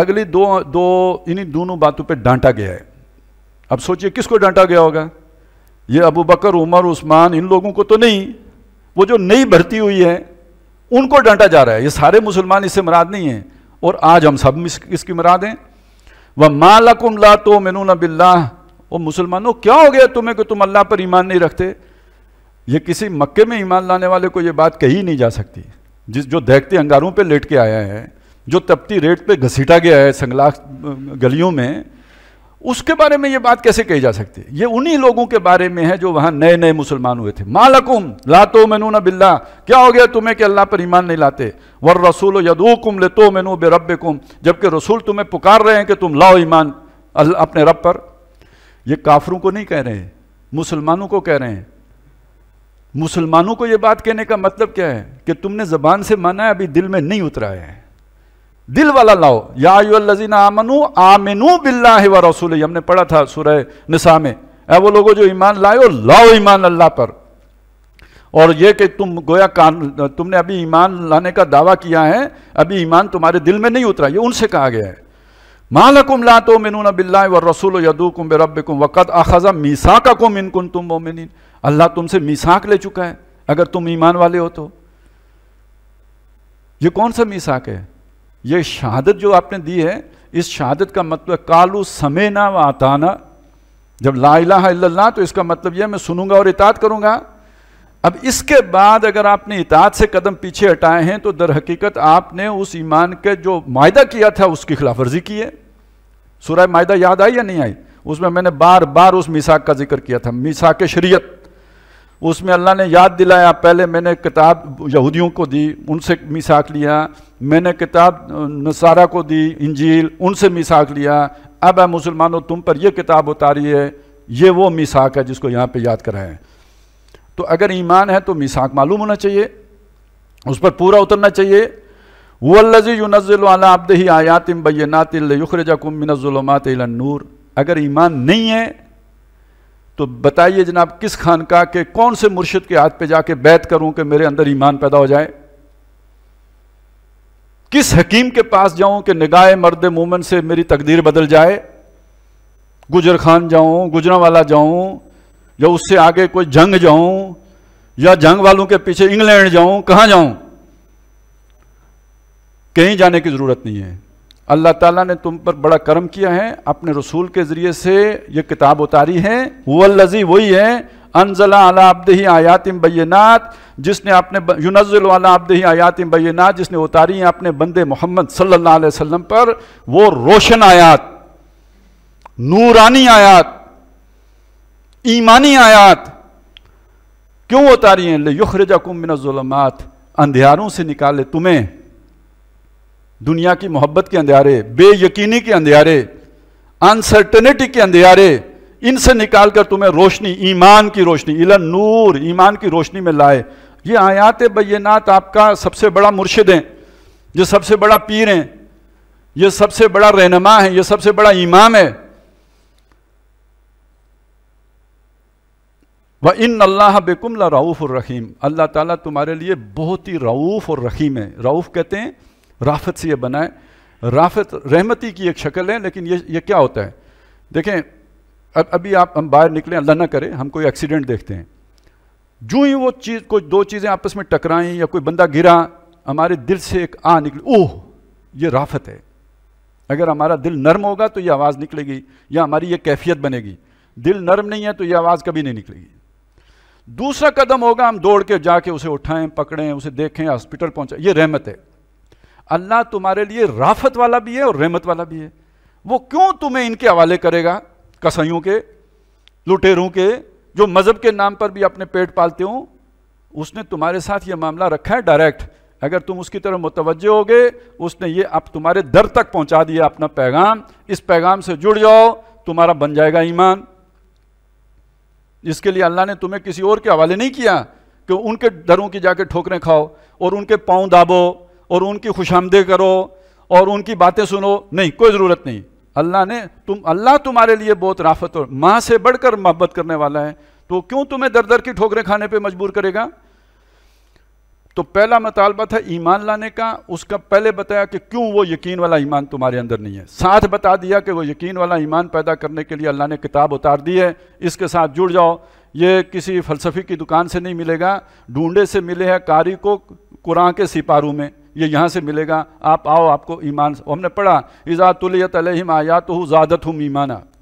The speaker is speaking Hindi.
अगली दो दो इन्हीं दोनों बातों पे डांटा गया है अब सोचिए किसको डांटा गया होगा ये अबू बकर उमर उस्मान इन लोगों को तो नहीं वो जो नई भर्ती हुई है उनको डांटा जा रहा है ये सारे मुसलमान इससे मराद नहीं हैं और आज हम सब इसकी मराद हैं वह मालकुम ला तो मेनू नबिल्ला वो मुसलमानों क्या हो गया तुम्हें कि तुम अल्लाह पर ईमान नहीं रखते ये किसी मक्के में ईमान लाने वाले को ये बात कही नहीं जा सकती जिस जो देखते अंगारों पे लेट के आया है जो तपती रेट पे घसीटा गया है संगलाख गलियों में उसके बारे में ये बात कैसे कही जा सकती है ये उन्हीं लोगों के बारे में है जो वहाँ नए नए मुसलमान हुए थे मालकुम मैनू ना बिल्ला क्या हो गया तुम्हें कि अल्लाह पर ईमान नहीं लाते वर रसूल कुम ले तो मैनू बे रब जबकि रसूल तुम्हें पुकार रहे हैं कि तुम लाओ ईमान अपने रब पर ये काफरों को नहीं कह रहे हैं मुसलमानों को कह रहे हैं मुसलमानों को ये बात कहने का मतलब क्या है कि तुमने जबान से माना है अभी दिल में नहीं उतरा है दिल वाला लाओ या लजीना आमिनू बिल्ला व रसूल हमने पढ़ा था सुरह निसा में ए वो लोगों जो ईमान लाओ लाओ ईमान अल्लाह पर और ये कि तुम गोया कान तुमने अभी ईमान लाने का दावा किया है अभी ईमान तुम्हारे दिल में नहीं उतरा ये उनसे कहा गया है मालकुम ला तो मिनून बिल्ला व रसूल यदूकुम बेरबकुम वक़त आखजा मीसा का कुम इनकुन तुम मोमिन अल्लाह तुमसे मीसाक ले चुका है अगर तुम ईमान वाले हो तो ये कौन सा मीसाक है ये शहादत जो आपने दी है इस शहादत का मतलब कालू समेना व आताना जब ला तो इसका मतलब यह मैं सुनूंगा और इतात करूंगा अब इसके बाद अगर आपने इतात से कदम पीछे हटाए हैं तो दर हकीकत आपने उस ईमान के जो मायदा किया था उसकी खिलाफ वर्जी की है सुरह मायदा याद आई या नहीं आई उसमें मैंने बार बार उस मिसाक का जिक्र किया था मिसाक शरीयत उसमें अल्लाह ने याद दिलाया पहले मैंने किताब यहूदियों को दी उनसे मिसाक लिया मैंने किताब नसारा को दी इंजील उनसे मिसाक लिया अब है मुसलमानों तुम पर यह किताब उतारी है ये वो मिसाक है जिसको यहाँ पर याद कराएं तो अगर ईमान है तो मिसाक मालूम होना चाहिए उस पर पूरा उतरना चाहिए वल्लजी युनज़ला आबद ही आयातिम बैनातिल युखरजकुम नूर अगर ईमान नहीं है तो बताइए जनाब किस खान का कि कौन से मुर्शिद के हाथ पे जाके बैत करूं कि मेरे अंदर ईमान पैदा हो जाए किस हकीम के पास जाऊं कि निगाह मर्द मोमन से मेरी तकदीर बदल जाए गुजर खान जाऊं वाला जाऊं या उससे आगे कोई जंग जाऊं या जंग वालों के पीछे इंग्लैंड जाऊं कहां जाऊं कहीं जाने की जरूरत नहीं है अल्लाह ताला ने तुम पर बड़ा कर्म किया है अपने रसूल के ज़रिए से ये किताब उतारी है वल्लजी वही है अनजला अला आबदही आयातिम बैनात जिसने अपने यूनज़ल वाला आबदही आयातिम बैनात जिसने उतारी है अपने बंदे मोहम्मद सल्लाम पर वो रोशन आयात नूरानी आयात ईमानी आयात क्यों उतारी हैं ले युखरजा कुमिनज़लमात अंधियारों से निकाले तुम्हें दुनिया की मोहब्बत के अंधेरे बेयकीनी के अंधेरे अनसर्टनिटी के अंधेरे इनसे निकालकर तुम्हें रोशनी ईमान की रोशनी इला नूर ईमान की रोशनी में लाए ये आयात बैनात आपका सबसे बड़ा मुर्शिद हैं ये सबसे बड़ा पीर हैं ये सबसे बड़ा रहनमा है ये सबसे बड़ा इमाम है व इन अल्लाह बेकुम रऊफ़ और रहीम अल्लाह ताला तुम्हारे लिए बहुत ही रऊफ़ और रहीम है रऊफ़ कहते हैं राफत से ये बनाए राफत रहमती की एक शक्ल है लेकिन ये ये क्या होता है देखें अब अभी आप हम बाहर निकलें अल्लाह ना करे हम कोई एक्सीडेंट देखते हैं जो ही वो चीज़ कोई दो चीज़ें आपस में टकराएं या कोई बंदा गिरा हमारे दिल से एक आ निकली ओह ये राफत है अगर हमारा दिल नर्म होगा तो ये आवाज़ निकलेगी या हमारी ये कैफियत बनेगी दिल नर्म नहीं है तो ये आवाज़ कभी नहीं निकलेगी दूसरा कदम होगा हम दौड़ के जाके उसे उठाएं पकड़ें उसे देखें हॉस्पिटल पहुंचाएं ये रहमत है अल्लाह तुम्हारे लिए राफत वाला भी है और रहमत वाला भी है वो क्यों तुम्हें इनके हवाले करेगा कसाइयों के लुटेरों के जो मज़हब के नाम पर भी अपने पेट पालते हो उसने तुम्हारे साथ ये मामला रखा है डायरेक्ट अगर तुम उसकी तरफ मुतवजह हो गए उसने ये अब तुम्हारे दर तक पहुंचा दिया अपना पैगाम इस पैगाम से जुड़ जाओ तुम्हारा बन जाएगा ईमान इसके लिए अल्लाह ने तुम्हें किसी और के हवाले नहीं किया कि उनके दरों की जाके ठोकरें खाओ और उनके पाँव दाबो और उनकी खुशामदे करो और उनकी बातें सुनो नहीं कोई ज़रूरत नहीं अल्लाह ने तुम अल्लाह तुम्हारे लिए बहुत राफत और माँ से बढ़कर मोहब्बत करने वाला है तो क्यों तुम्हें दर दर की ठोकरें खाने पर मजबूर करेगा तो पहला मतालबा था ईमान लाने का उसका पहले बताया कि क्यों वो यकीन वाला ईमान तुम्हारे अंदर नहीं है साथ बता दिया कि वो यकीन वाला ईमान पैदा करने के लिए अल्लाह ने किताब उतार दी है इसके साथ जुड़ जाओ ये किसी फलसफी की दुकान से नहीं मिलेगा ढूंढे से मिले हैं कारी को कुरान के सिपारू में ये यहाँ से मिलेगा आप आओ आपको ईमान हमने पढ़ा इज़ा तुलियत अलहम आयात ज़्यादत हूँ ईमाना